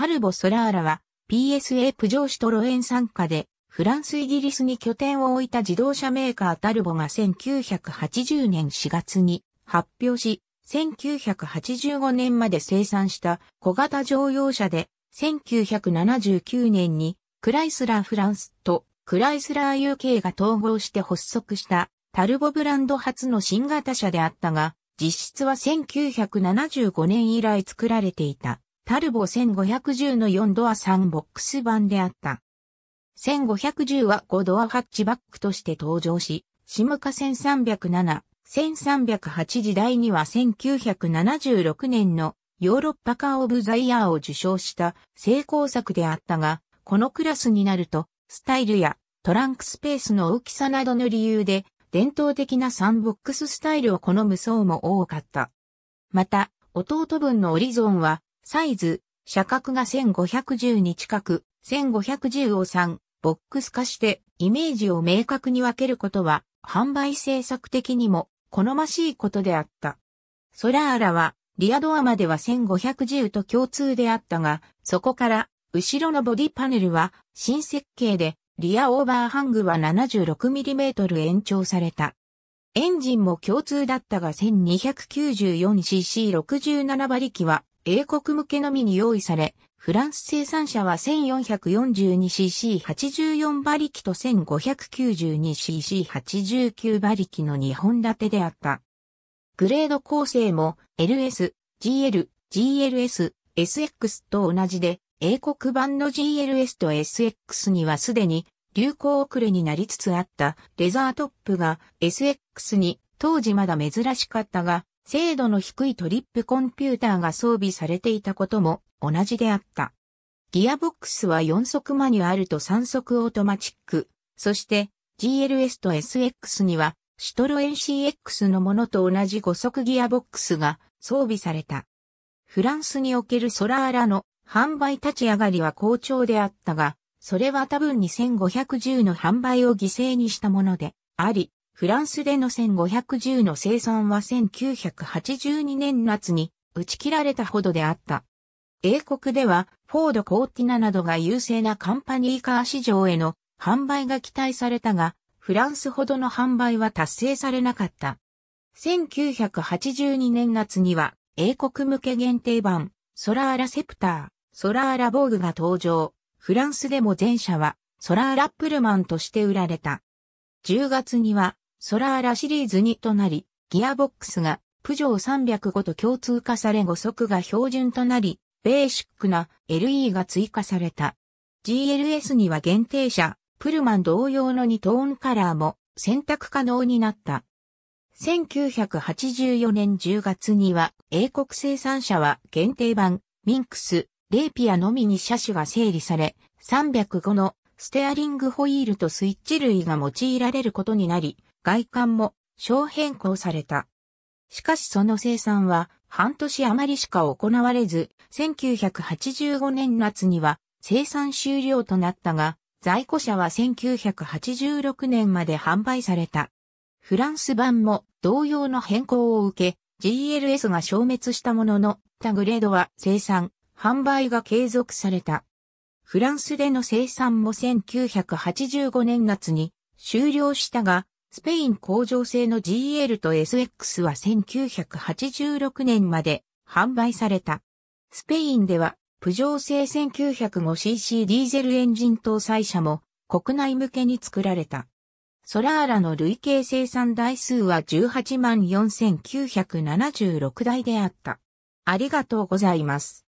カルボ・ソラーラは PSA プジョーシトロエン参加でフランスイギリスに拠点を置いた自動車メーカータルボが1980年4月に発表し、1985年まで生産した小型乗用車で、1979年にクライスラーフランスとクライスラー UK が統合して発足したタルボブランド初の新型車であったが、実質は1975年以来作られていたタルボ1510の4ドア3ボックス版であった。1510は5ドアハッチバックとして登場し、シムカ1307、1308時代には1976年のヨーロッパカーオブザイヤーを受賞した成功作であったが、このクラスになると、スタイルやトランクスペースの大きさなどの理由で、伝統的なサンボックススタイルを好む層も多かった。また、弟分のオリゾンは、サイズ、車格が1510に近く、1510を3、ボックス化してイメージを明確に分けることは、販売政策的にも好ましいことであった。ソラーラは、リアドアまでは1510と共通であったが、そこから、後ろのボディパネルは新設計で、リアオーバーハングは 76mm 延長された。エンジンも共通だったが 1294cc67 馬力は英国向けのみに用意され、フランス生産車は 1442cc84 馬力と 1592cc89 馬力の2本立てであった。グレード構成も LS、GL、GLS、SX と同じで、英国版の GLS と SX にはすでに流行遅れになりつつあったレザートップが SX に当時まだ珍しかったが精度の低いトリップコンピューターが装備されていたことも同じであった。ギアボックスは4速マニュアルと3速オートマチック、そして GLS と SX にはシトロエン CX のものと同じ5速ギアボックスが装備された。フランスにおけるソラーラの販売立ち上がりは好調であったが、それは多分2510の販売を犠牲にしたものであり、フランスでの1510の生産は1982年夏に打ち切られたほどであった。英国では、フォード・コーティナなどが優勢なカンパニーカー市場への販売が期待されたが、フランスほどの販売は達成されなかった。1982年夏には、英国向け限定版、ソラーラセプター、ソラーラボーグが登場。フランスでも前者は、ソラーラップルマンとして売られた。10月には、ソラーラシリーズ2となり、ギアボックスがプジョー305と共通化され5速が標準となり、ベーシックな LE が追加された。GLS には限定車、プルマン同様の2トーンカラーも選択可能になった。1984年10月には英国生産者は限定版、ミンクス、レイピアのみに車種が整理され、305のステアリングホイールとスイッチ類が用いられることになり、外観も小変更された。しかしその生産は半年余りしか行われず、1985年夏には生産終了となったが、在庫車は1986年まで販売された。フランス版も同様の変更を受け、GLS が消滅したものの、タグレードは生産、販売が継続された。フランスでの生産も1985年夏に終了したが、スペイン工場製の GL と SX は1986年まで販売された。スペインでは、プジョー製 1905cc ディーゼルエンジン搭載車も国内向けに作られた。ソラーラの累計生産台数は18万4976台であった。ありがとうございます。